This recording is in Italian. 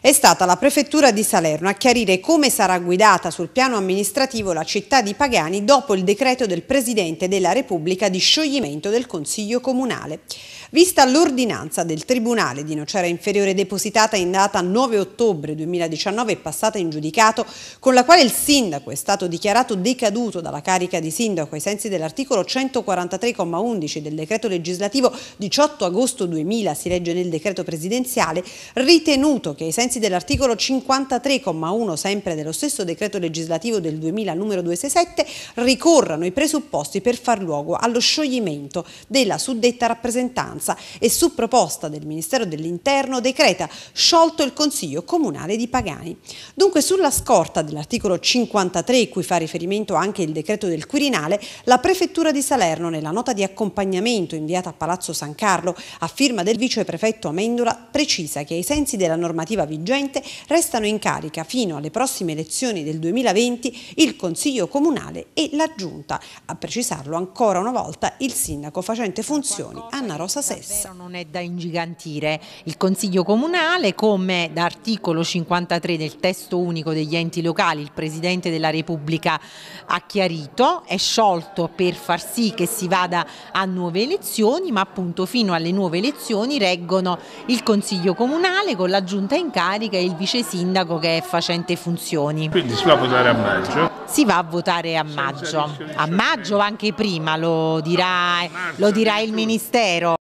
È stata la Prefettura di Salerno a chiarire come sarà guidata sul piano amministrativo la città di Pagani dopo il decreto del Presidente della Repubblica di scioglimento del Consiglio Comunale. Vista l'ordinanza del Tribunale di Nocera Inferiore depositata in data 9 ottobre 2019 e passata in giudicato, con la quale il sindaco è stato dichiarato decaduto dalla carica di sindaco ai sensi dell'articolo 143,11 del decreto legislativo 18 agosto 2000, si legge nel decreto presidenziale, ritenuto che ai sensi sensi dell'articolo 53,1 sempre dello stesso decreto legislativo del 2000 numero 267, ricorrano i presupposti per far luogo allo scioglimento della suddetta rappresentanza e su proposta del Ministero dell'Interno decreta sciolto il Consiglio Comunale di Pagani. Dunque sulla scorta dell'articolo 53, cui fa riferimento anche il decreto del Quirinale, la Prefettura di Salerno nella nota di accompagnamento inviata a Palazzo San Carlo a firma del viceprefetto Amendola precisa che ai sensi della normativa vigente vigente restano in carica fino alle prossime elezioni del 2020 il Consiglio Comunale e la Giunta, a precisarlo ancora una volta il sindaco facente funzioni Anna Rosa Sessa. Non è da ingigantire il Consiglio Comunale come da articolo 53 del testo unico degli enti locali il Presidente della Repubblica ha chiarito, è sciolto per far sì che si vada a nuove elezioni ma appunto fino alle nuove elezioni reggono il Consiglio Comunale con la Giunta in carica carica e il vice sindaco che è facente funzioni. Quindi si va a votare a maggio? Si va a votare a maggio, a maggio anche prima lo dirà, lo dirà il Ministero.